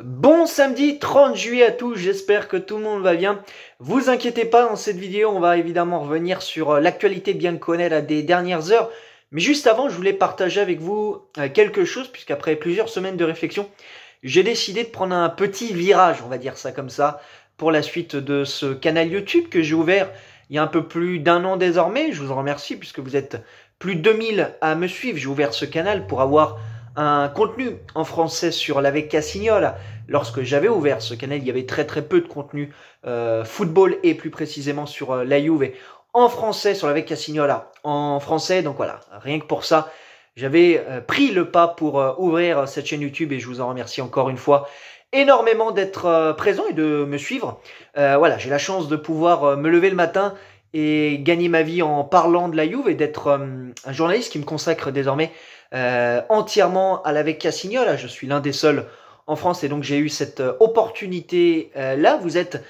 Bon samedi 30 juillet à tous, j'espère que tout le monde va bien. Vous inquiétez pas, dans cette vidéo, on va évidemment revenir sur euh, l'actualité bien connue à des dernières heures. Mais juste avant, je voulais partager avec vous euh, quelque chose, puisqu'après plusieurs semaines de réflexion, j'ai décidé de prendre un petit virage, on va dire ça comme ça, pour la suite de ce canal YouTube que j'ai ouvert il y a un peu plus d'un an désormais. Je vous en remercie, puisque vous êtes plus de 2000 à me suivre. J'ai ouvert ce canal pour avoir un contenu en français sur l'AVEC Cassignol. Lorsque j'avais ouvert ce canal, il y avait très très peu de contenu euh, football et plus précisément sur euh, en français sur l'AVEC Cassignol en français. Donc voilà, rien que pour ça, j'avais euh, pris le pas pour euh, ouvrir cette chaîne YouTube et je vous en remercie encore une fois énormément d'être présent et de me suivre. voilà, j'ai la chance de pouvoir me lever le matin et gagner ma vie en parlant de la Juve et d'être euh, un journaliste qui me consacre désormais euh, entièrement à l'avec Cassignola. Je suis l'un des seuls en France et donc j'ai eu cette euh, opportunité là. Vous êtes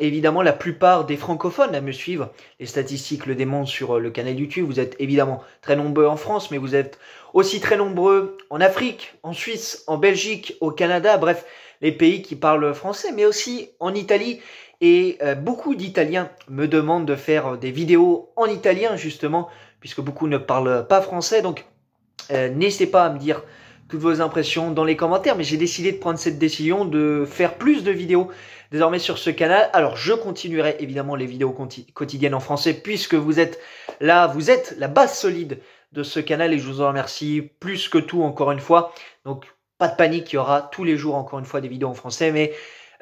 évidemment la plupart des francophones à me suivre. Les statistiques le démontrent sur le canal YouTube. Vous êtes évidemment très nombreux en France, mais vous êtes aussi très nombreux en Afrique, en Suisse, en Belgique, au Canada, bref, les pays qui parlent français, mais aussi en Italie et euh, beaucoup d'Italiens me demandent de faire euh, des vidéos en italien, justement, puisque beaucoup ne parlent pas français. Donc, euh, n'hésitez pas à me dire toutes vos impressions dans les commentaires. Mais j'ai décidé de prendre cette décision de faire plus de vidéos désormais sur ce canal. Alors je continuerai évidemment les vidéos quotidiennes en français puisque vous êtes là, vous êtes la base solide de ce canal et je vous en remercie plus que tout encore une fois. Donc pas de panique, il y aura tous les jours encore une fois des vidéos en français mais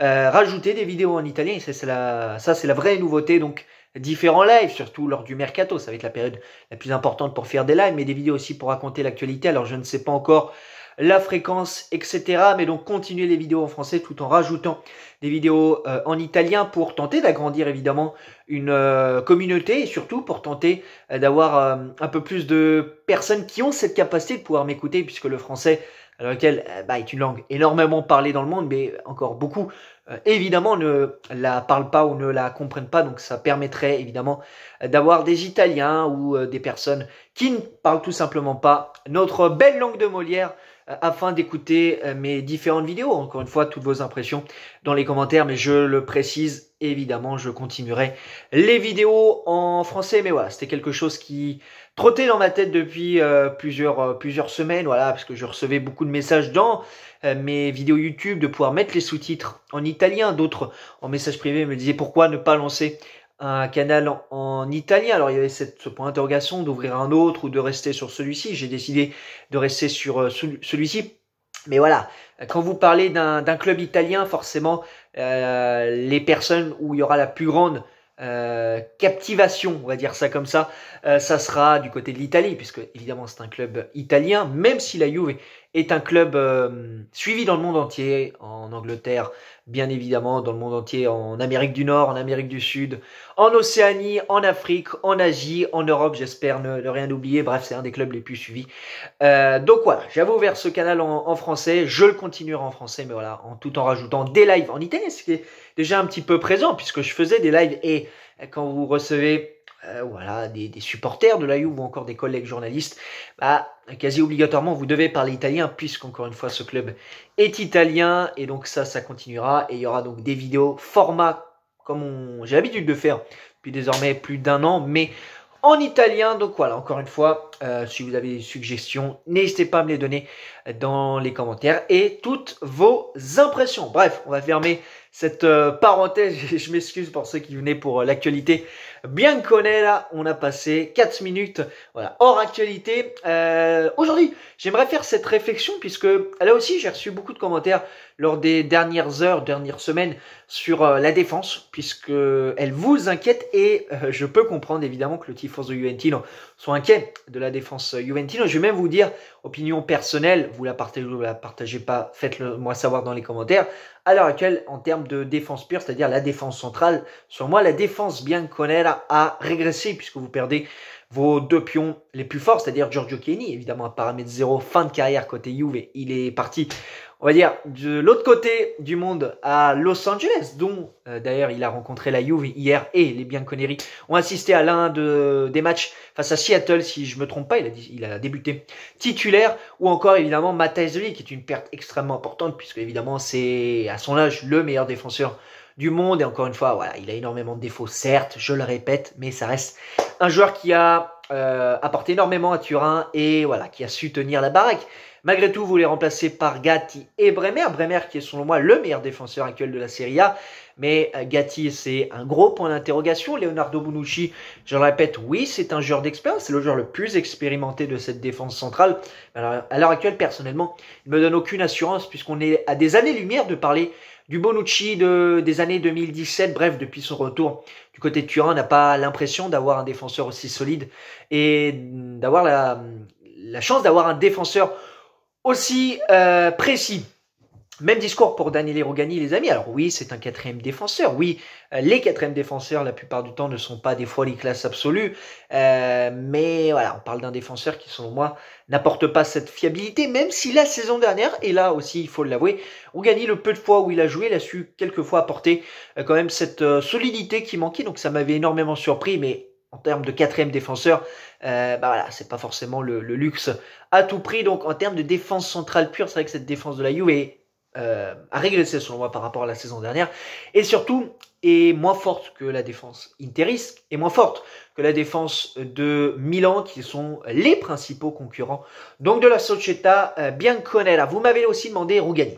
euh, rajouter des vidéos en italien. C'est, ça, c'est la vraie nouveauté. Donc, différents lives, surtout lors du mercato. Ça va être la période la plus importante pour faire des lives, mais des vidéos aussi pour raconter l'actualité. Alors, je ne sais pas encore la fréquence, etc. Mais donc continuer les vidéos en français tout en rajoutant des vidéos euh, en italien pour tenter d'agrandir évidemment une euh, communauté et surtout pour tenter d'avoir un peu plus de personnes qui ont cette capacité de pouvoir m'écouter puisque le français alors laquelle euh, bah, est une langue énormément parlée dans le monde, mais encore beaucoup, euh, évidemment, ne la parlent pas ou ne la comprennent pas. Donc ça permettrait évidemment d'avoir des Italiens ou euh, des personnes qui ne parlent tout simplement pas notre belle langue de Molière euh, afin d'écouter euh, mes différentes vidéos. Encore une fois, toutes vos impressions dans les commentaires, mais je le précise, évidemment, je continuerai les vidéos en français. Mais voilà, c'était quelque chose qui trottait dans ma tête depuis euh, plusieurs, plusieurs semaines, voilà, parce que je recevais beaucoup de messages dans mes vidéos YouTube de pouvoir mettre les sous-titres en italien. D'autres en message privé me disaient pourquoi ne pas lancer un canal en, italien. Alors il y avait ce point d'interrogation d'ouvrir un autre ou de rester sur celui-ci. J'ai décidé de rester sur euh, celui-ci. Mais voilà, quand vous parlez d'un club italien, forcément, euh, les personnes où il y aura la plus grande euh, captivation, on va dire ça comme ça, ça sera du côté de l'Italie, puisque évidemment c'est un club italien, même si la Juve est un club euh, suivi dans le monde entier, en Angleterre bien évidemment, dans le monde entier, en Amérique du Nord, en Amérique du Sud, en Océanie, en Afrique, en Asie, en Europe, j'espère ne, rien oublier, bref c'est un des clubs les plus suivis. Euh, donc voilà, j'avais ouvert ce canal en, français, je le continuerai en français, mais voilà, en tout en rajoutant des lives en italien, ce qui est déjà un petit peu présent, puisque je faisais des lives et quand vous recevez euh, voilà, des, supporters de la ou encore des collègues journalistes, bah, quasi obligatoirement, vous devez parler italien puisqu'encore une fois, ce club est italien et donc ça, ça continuera et il y aura donc des vidéos format comme on... j'ai l'habitude de faire depuis désormais plus d'un an, mais en italien. Donc voilà, encore une fois, euh, si vous avez des suggestions, n'hésitez pas à me les donner dans les commentaires et toutes vos impressions. Bref, on va fermer cette euh, parenthèse, je m'excuse pour ceux qui venaient pour euh, l'actualité. Bien connaît là, on a passé 4 minutes voilà, hors actualité. Euh, aujourd'hui, j'aimerais faire cette réflexion puisque là aussi j'ai reçu beaucoup de commentaires lors des dernières heures, dernières semaines sur la défense puisque elle vous inquiète et je peux comprendre évidemment que le tifos de Juventino soit inquiet de la défense Juventino. Je vais même vous dire, opinion personnelle, vous la partagez ou la partagez pas, faites-le moi savoir dans les commentaires. À l'heure actuelle, en termes de défense pure, c'est-à-dire la défense centrale. Sur moi, la défense bien connue a régressé puisque vous perdez vos deux pions les plus forts, c'est-à-dire Giorgio Kenny, évidemment à paramètre zéro, fin de carrière côté Juve, il est parti on va dire, de l'autre côté du monde à Los Angeles, dont euh, d'ailleurs il a rencontré la Juve hier et les Bianconeri ont assisté à l'un des matchs face à Seattle, si je me trompe pas, il a, il a débuté titulaire, ou encore évidemment Matthijs Lee, qui est une perte extrêmement importante, puisque évidemment c'est à son âge le meilleur défenseur du monde, et encore une fois, voilà, il a énormément de défauts, certes, je le répète, mais ça reste un joueur qui a euh, apporté énormément à Turin et voilà, qui a su tenir la baraque. Malgré tout, vous les remplacez par Gatti et Bremer. Bremer qui est selon moi le meilleur défenseur actuel de la Serie A. Mais euh, Gatti, c'est un gros point d'interrogation. Leonardo Bonucci, je le répète, oui, c'est un joueur d'expérience. C'est le joueur le plus expérimenté de cette défense centrale. Alors, à l'heure actuelle, personnellement, il ne me donne aucune assurance puisqu'on est à des années-lumière de parler du Bonucci de, des années 2017. Bref, depuis son retour du côté de Turin, on n'a pas l'impression d'avoir un défenseur aussi solide et d'avoir la, la chance d'avoir un défenseur aussi euh, précis. Même discours pour Daniele Rogani, les amis. Alors oui, c'est un quatrième défenseur. Oui, euh, les quatrièmes défenseurs, la plupart du temps, ne sont pas des fois les classes absolues. Euh, mais voilà, on parle d'un défenseur qui, selon moi, n'apporte pas cette fiabilité, même si la saison dernière, et là aussi, il faut l'avouer, Rogani, le peu de fois où il a joué, il a su quelquefois apporter euh, quand même cette solidité qui manquait. Donc ça m'avait énormément surpris, mais en termes de quatrième défenseur, euh, bah voilà, c'est pas forcément le, le, luxe à tout prix. Donc en termes de défense centrale pure, c'est vrai que cette défense de la U est euh, à régler, selon moi par rapport à la saison dernière. Et surtout, est moins forte que la défense Interis, et moins forte que la défense de Milan, qui sont les principaux concurrents. Donc de la Società euh, Bianconera. Vous m'avez aussi demandé Rougani.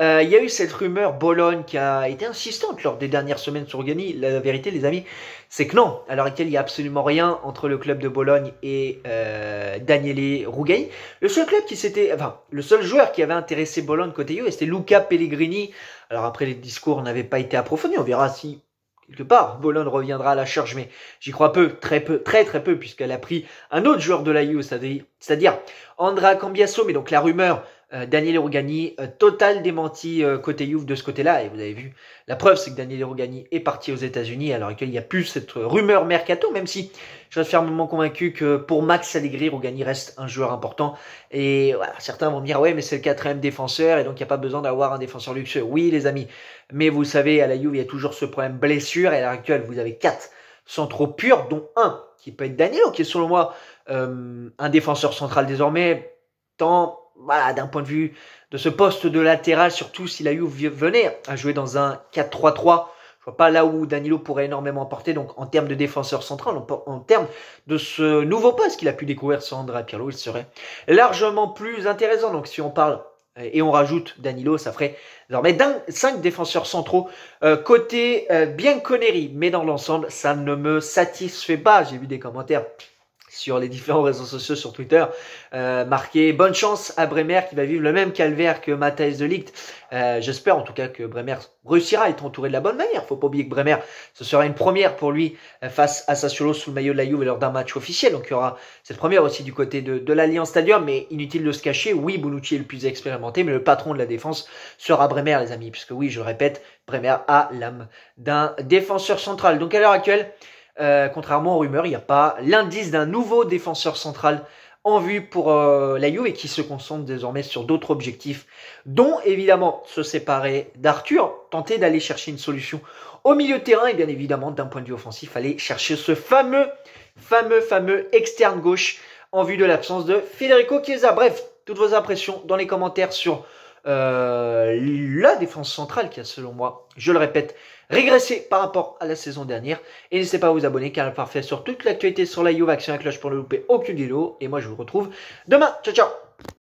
Euh, il y a eu cette rumeur Bologne qui a été insistante lors des dernières semaines sur Rougani. La vérité, les amis, c'est que non. À l'heure actuelle, il n'y a absolument rien entre le club de Bologne et euh, Daniele Rougani. Le seul club qui s'était, enfin, le seul joueur qui avait intéressé Bologne côté eux c'était Luca Pellegrini alors après, les discours n'avaient pas été approfondis. On verra si quelque part, Bologne reviendra à la charge, mais j'y crois peu, très peu, très très peu, puisqu'elle a pris un autre joueur de la U, c'est-à-dire Andra Cambiasso, mais donc la rumeur euh, Daniel Erogani, euh, total démenti euh, côté youf de ce côté-là. Et vous avez vu, la preuve, c'est que Daniel Erogani est parti aux États-Unis. Alors qu'il n'y a plus cette rumeur mercato, même si je reste fermement convaincu que pour Max Allegri, Erogani reste un joueur important. Et certains vont me dire, ouais, mais c'est le quatrième défenseur et donc il n'y a pas besoin d'avoir un défenseur luxueux. Oui, les amis. Mais vous savez, à la Juve, il y a toujours ce problème blessure. Et à l'heure actuelle, vous avez quatre centraux purs, dont un qui peut être Daniel, qui est selon moi un défenseur central désormais, tant voilà, d'un point de vue de ce poste de latéral, surtout s'il a eu venait à jouer dans un 4-3-3. Je vois pas là où Danilo pourrait énormément porter donc en termes de défenseur central, en, termes de ce nouveau poste qu'il a pu découvrir sur André Pirlo, il serait largement plus intéressant. Donc si on parle euh, et on rajoute Danilo, ça ferait désormais 5 défenseurs centraux. Euh, côté euh, bien connerie. mais dans l'ensemble, ça ne me satisfait pas. J'ai vu des commentaires sur les différents réseaux sociaux, sur Twitter, euh, marqué bonne chance à Bremer qui va vivre le même calvaire que Matthijs de Ligt. Euh, j'espère en tout cas que Bremer réussira à être entouré de la bonne manière. Faut pas oublier que Bremer, ce sera une première pour lui euh, face à Sassuolo sous le maillot de la Juve lors d'un match officiel. Donc il y aura cette première aussi du côté de, de l'Alliance Stadium. Mais inutile de se cacher, oui, bouloutier est le plus expérimenté, mais le patron de la défense sera Bremer, les amis, puisque oui, je le répète, Bremer a l'âme d'un défenseur central. Donc à l'heure actuelle. Euh, contrairement aux rumeurs, il n'y a pas l'indice d'un nouveau défenseur central en vue pour euh, la Juve et qui se concentre désormais sur d'autres objectifs, dont évidemment se séparer d'Arthur, tenter d'aller chercher une solution au milieu de terrain et bien évidemment d'un point de vue offensif aller chercher ce fameux, fameux, fameux externe gauche en vue de l'absence de Federico Chiesa. Bref, toutes vos impressions dans les commentaires sur euh, la défense centrale qui a, selon moi, je le répète, régressé par rapport à la saison dernière. Et n'hésitez pas à vous abonner car parfait sur toute l'actualité sur la Juve, action à cloche pour ne louper aucune vidéo. Et moi, je vous retrouve demain. Ciao, ciao